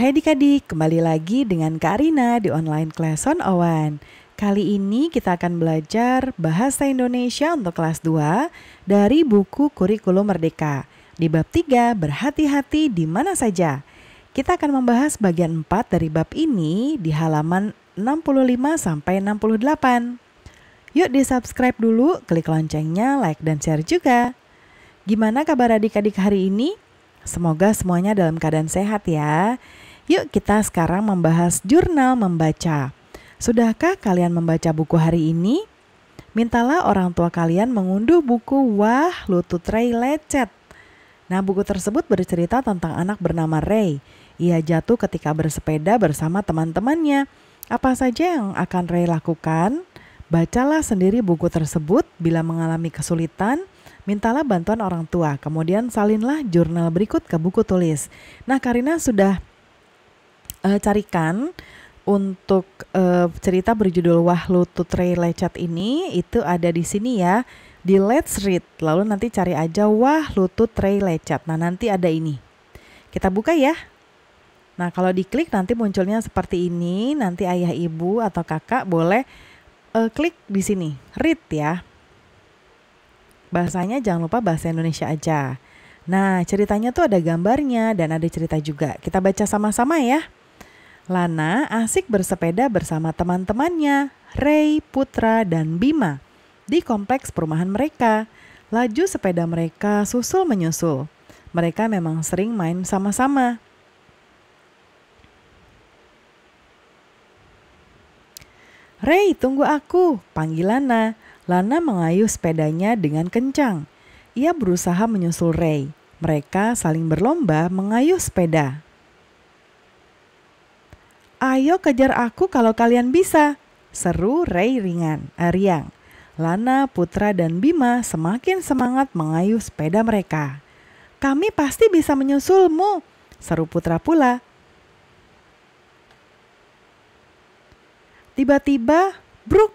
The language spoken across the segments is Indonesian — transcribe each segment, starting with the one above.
Hai adik-adik, kembali lagi dengan Kak Rina di online kelas on Owan. Kali ini kita akan belajar Bahasa Indonesia untuk kelas 2 dari buku Kurikulum Merdeka. Di bab 3, berhati-hati di mana saja. Kita akan membahas bagian 4 dari bab ini di halaman 65 68. Yuk di-subscribe dulu, klik loncengnya, like dan share juga. Gimana kabar adik-adik hari ini? Semoga semuanya dalam keadaan sehat ya. Yuk kita sekarang membahas jurnal membaca. Sudahkah kalian membaca buku hari ini? Mintalah orang tua kalian mengunduh buku Wah Lutut Ray Lecet. Nah buku tersebut bercerita tentang anak bernama Ray. Ia jatuh ketika bersepeda bersama teman-temannya. Apa saja yang akan Ray lakukan? Bacalah sendiri buku tersebut bila mengalami kesulitan, mintalah bantuan orang tua, kemudian salinlah jurnal berikut ke buku tulis. Nah, Karina sudah uh, carikan untuk uh, cerita berjudul Wah Lutut Tutre Lecet ini itu ada di sini ya di Let's Read. Lalu nanti cari aja Wah Lutut Tutre Lecet. Nah, nanti ada ini. Kita buka ya. Nah, kalau diklik nanti munculnya seperti ini. Nanti ayah, ibu atau kakak boleh uh, klik di sini, read ya. Bahasanya jangan lupa bahasa Indonesia aja. Nah, ceritanya tuh ada gambarnya dan ada cerita juga. Kita baca sama-sama ya. Lana asik bersepeda bersama teman-temannya, Ray, Putra, dan Bima, di kompleks perumahan mereka. Laju sepeda mereka susul menyusul. Mereka memang sering main sama-sama. Ray, tunggu aku, panggil Lana. Lana mengayuh sepedanya dengan kencang. Ia berusaha menyusul Ray. Mereka saling berlomba mengayuh sepeda. Ayo kejar aku kalau kalian bisa. Seru Ray ringan, Ariang, Lana, Putra, dan Bima semakin semangat mengayuh sepeda mereka. Kami pasti bisa menyusulmu, seru Putra pula. Tiba-tiba, bruk,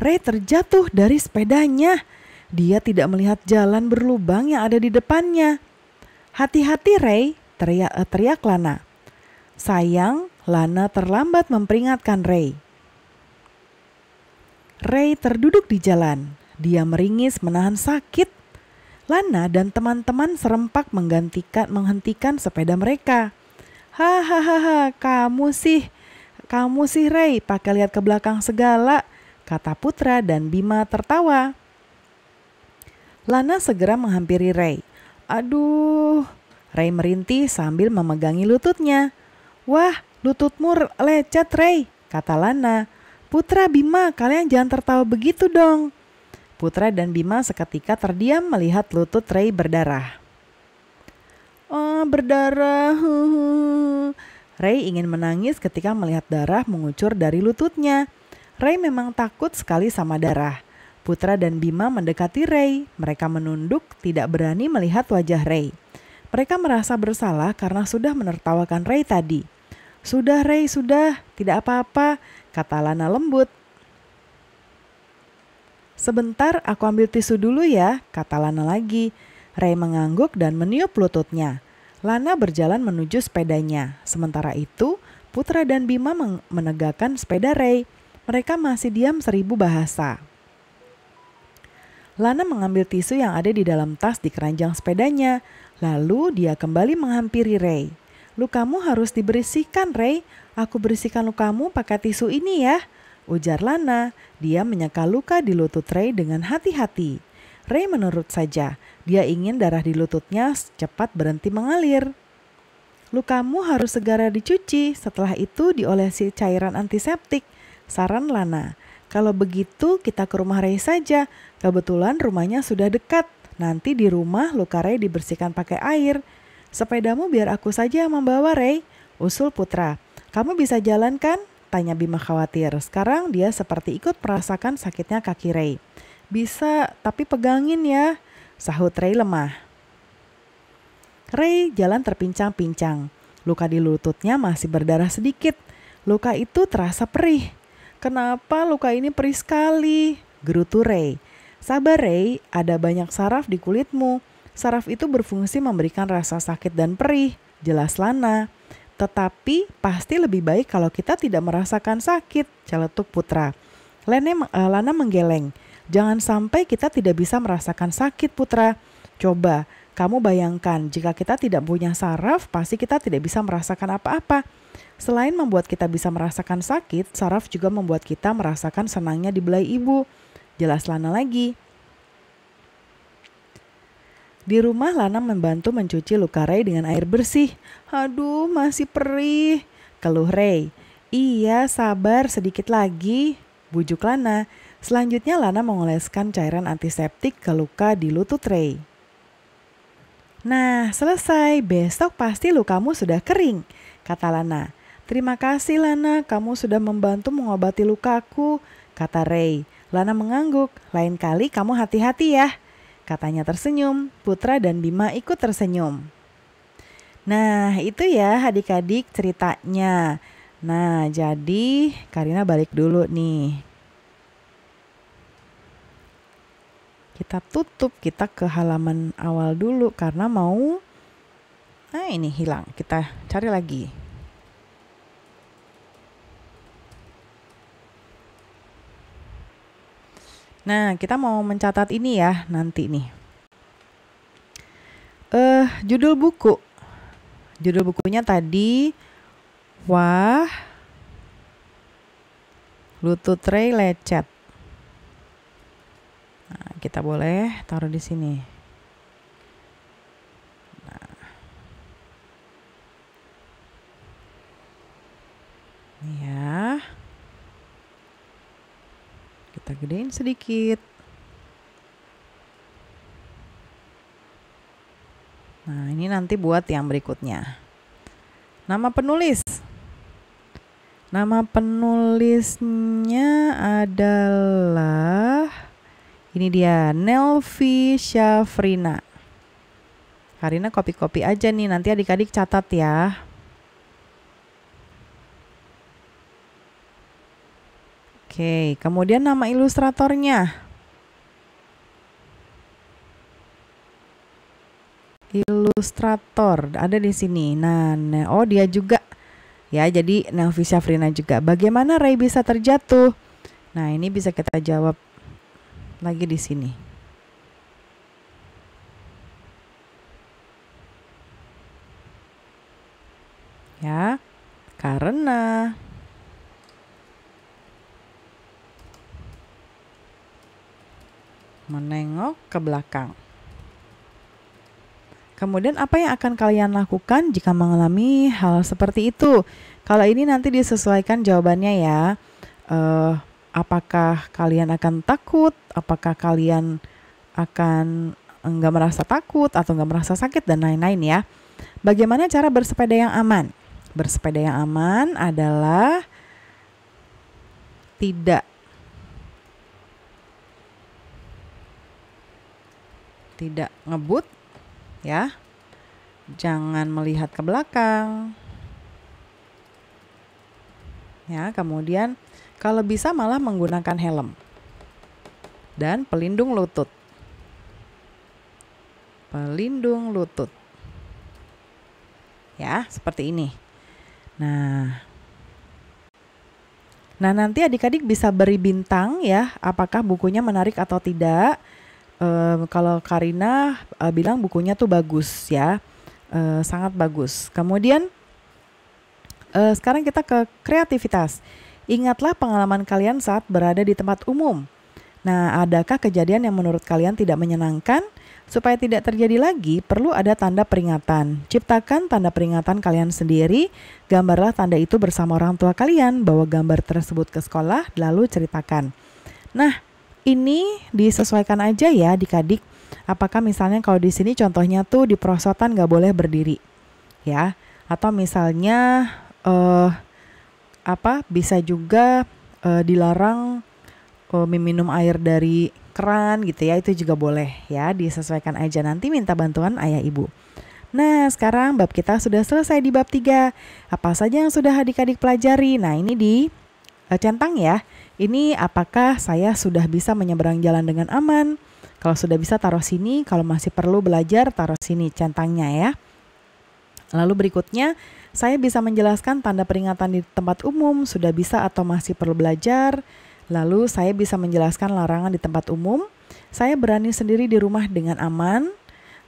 Ray terjatuh dari sepedanya. Dia tidak melihat jalan berlubang yang ada di depannya. Hati-hati Ray, teriak, eh, teriak Lana. Sayang, Lana terlambat memperingatkan Ray. Ray terduduk di jalan. Dia meringis menahan sakit. Lana dan teman-teman serempak menggantikan menghentikan sepeda mereka. Hahaha, kamu sih, kamu sih Ray, pakai lihat ke belakang segala, kata Putra dan Bima tertawa. Lana segera menghampiri Ray. Aduh, Ray merintih sambil memegangi lututnya. Wah, Lututmu lecet, Rey, kata Lana. Putra, Bima, kalian jangan tertawa begitu dong. Putra dan Bima seketika terdiam melihat lutut Rey berdarah. Oh, berdarah. Ray ingin menangis ketika melihat darah mengucur dari lututnya. Ray memang takut sekali sama darah. Putra dan Bima mendekati Ray. Mereka menunduk, tidak berani melihat wajah Ray. Mereka merasa bersalah karena sudah menertawakan Ray tadi. Sudah Rey, sudah, tidak apa-apa, kata Lana lembut. Sebentar, aku ambil tisu dulu ya, kata Lana lagi. Rey mengangguk dan meniup lututnya. Lana berjalan menuju sepedanya. Sementara itu, Putra dan Bima menegakkan sepeda Rey. Mereka masih diam seribu bahasa. Lana mengambil tisu yang ada di dalam tas di keranjang sepedanya. Lalu dia kembali menghampiri Ray. Lukamu harus dibersihkan, Ray. Aku bersihkan lukamu pakai tisu ini ya. Ujar Lana. Dia menyeka luka di lutut Ray dengan hati-hati. Ray menurut saja. Dia ingin darah di lututnya cepat berhenti mengalir. Lukamu harus segera dicuci. Setelah itu diolesi cairan antiseptik. Saran Lana. Kalau begitu kita ke rumah Ray saja. Kebetulan rumahnya sudah dekat. Nanti di rumah luka Ray dibersihkan pakai air Sepedamu biar aku saja yang membawa, Ray. Usul Putra. Kamu bisa jalan kan? Tanya Bima khawatir. Sekarang dia seperti ikut merasakan sakitnya kaki Ray. Bisa, tapi pegangin ya. Sahut Ray lemah. Ray jalan terpincang-pincang. Luka di lututnya masih berdarah sedikit. Luka itu terasa perih. Kenapa luka ini perih sekali? Gerutu Ray. Sabar Ray. ada banyak saraf di kulitmu Saraf itu berfungsi memberikan rasa sakit dan perih, jelas lana. Tetapi pasti lebih baik kalau kita tidak merasakan sakit, celetuk putra. Lene, eh, Lana menggeleng. Jangan sampai kita tidak bisa merasakan sakit putra. Coba kamu bayangkan, jika kita tidak punya saraf, pasti kita tidak bisa merasakan apa-apa. Selain membuat kita bisa merasakan sakit, saraf juga membuat kita merasakan senangnya dibelai ibu. Jelas lana lagi. Di rumah Lana membantu mencuci luka Ray dengan air bersih. Aduh masih perih. Keluh Ray. Iya sabar sedikit lagi. Bujuk Lana. Selanjutnya Lana mengoleskan cairan antiseptik ke luka di lutut Ray. Nah selesai besok pasti lukamu sudah kering. Kata Lana. Terima kasih Lana kamu sudah membantu mengobati lukaku. Kata Ray. Lana mengangguk. Lain kali kamu hati-hati ya katanya tersenyum, Putra dan Bima ikut tersenyum. Nah, itu ya adik-adik ceritanya. Nah, jadi Karina balik dulu nih. Kita tutup, kita ke halaman awal dulu karena mau Nah, ini hilang. Kita cari lagi. Nah, kita mau mencatat ini ya nanti nih. Eh, uh, judul buku. Judul bukunya tadi Wah Lutut Tray Lecet. Nah, kita boleh taruh di sini. kita gedein sedikit. Nah, ini nanti buat yang berikutnya. Nama penulis. Nama penulisnya adalah ini dia Nelvi Syafrina. Karina kopi-kopi aja nih, nanti adik-adik catat ya. Oke, kemudian nama ilustratornya. Ilustrator ada di sini. Nah, oh dia juga. Ya, jadi Naovi Frina juga. Bagaimana Ray bisa terjatuh? Nah, ini bisa kita jawab lagi di sini. Ya, karena menengok ke belakang. Kemudian apa yang akan kalian lakukan jika mengalami hal seperti itu? Kalau ini nanti disesuaikan jawabannya ya. Uh, apakah kalian akan takut? Apakah kalian akan enggak merasa takut atau enggak merasa sakit dan lain-lain ya? Bagaimana cara bersepeda yang aman? Bersepeda yang aman adalah tidak tidak ngebut ya. Jangan melihat ke belakang. Ya, kemudian kalau bisa malah menggunakan helm dan pelindung lutut. Pelindung lutut. Ya, seperti ini. Nah, Nah, nanti adik-adik bisa beri bintang ya, apakah bukunya menarik atau tidak um, kalau Karina uh, bilang bukunya tuh bagus ya, uh, sangat bagus. Kemudian uh, sekarang kita ke kreativitas. Ingatlah pengalaman kalian saat berada di tempat umum. Nah, adakah kejadian yang menurut kalian tidak menyenangkan? Supaya tidak terjadi lagi, perlu ada tanda peringatan. Ciptakan tanda peringatan kalian sendiri, gambarlah tanda itu bersama orang tua kalian, bawa gambar tersebut ke sekolah, lalu ceritakan. Nah, ini disesuaikan aja ya dikadik. kadik. Apakah misalnya kalau di sini contohnya tuh di perosotan nggak boleh berdiri, ya? Atau misalnya uh, apa bisa juga uh, dilarang uh, meminum air dari keran gitu ya itu juga boleh ya disesuaikan aja nanti minta bantuan ayah ibu. Nah sekarang bab kita sudah selesai di bab 3 apa saja yang sudah adik-adik pelajari nah ini di uh, centang ya ini apakah saya sudah bisa menyeberang jalan dengan aman? Kalau sudah bisa taruh sini, kalau masih perlu belajar taruh sini centangnya ya. Lalu berikutnya, saya bisa menjelaskan tanda peringatan di tempat umum, sudah bisa atau masih perlu belajar. Lalu saya bisa menjelaskan larangan di tempat umum. Saya berani sendiri di rumah dengan aman.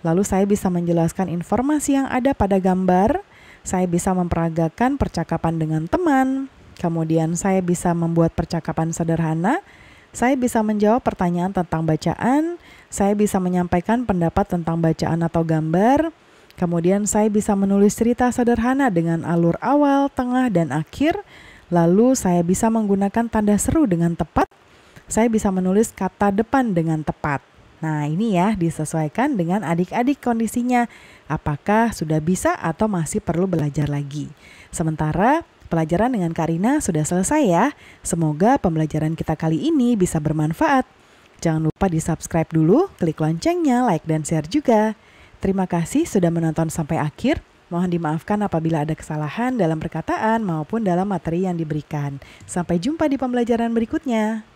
Lalu saya bisa menjelaskan informasi yang ada pada gambar. Saya bisa memperagakan percakapan dengan teman. Kemudian saya bisa membuat percakapan sederhana, saya bisa menjawab pertanyaan tentang bacaan, saya bisa menyampaikan pendapat tentang bacaan atau gambar, kemudian saya bisa menulis cerita sederhana dengan alur awal, tengah, dan akhir, lalu saya bisa menggunakan tanda seru dengan tepat, saya bisa menulis kata depan dengan tepat. Nah, ini ya disesuaikan dengan adik-adik kondisinya. Apakah sudah bisa atau masih perlu belajar lagi? Sementara pelajaran dengan Karina sudah selesai ya. Semoga pembelajaran kita kali ini bisa bermanfaat. Jangan lupa di subscribe dulu, klik loncengnya, like dan share juga. Terima kasih sudah menonton sampai akhir. Mohon dimaafkan apabila ada kesalahan dalam perkataan maupun dalam materi yang diberikan. Sampai jumpa di pembelajaran berikutnya.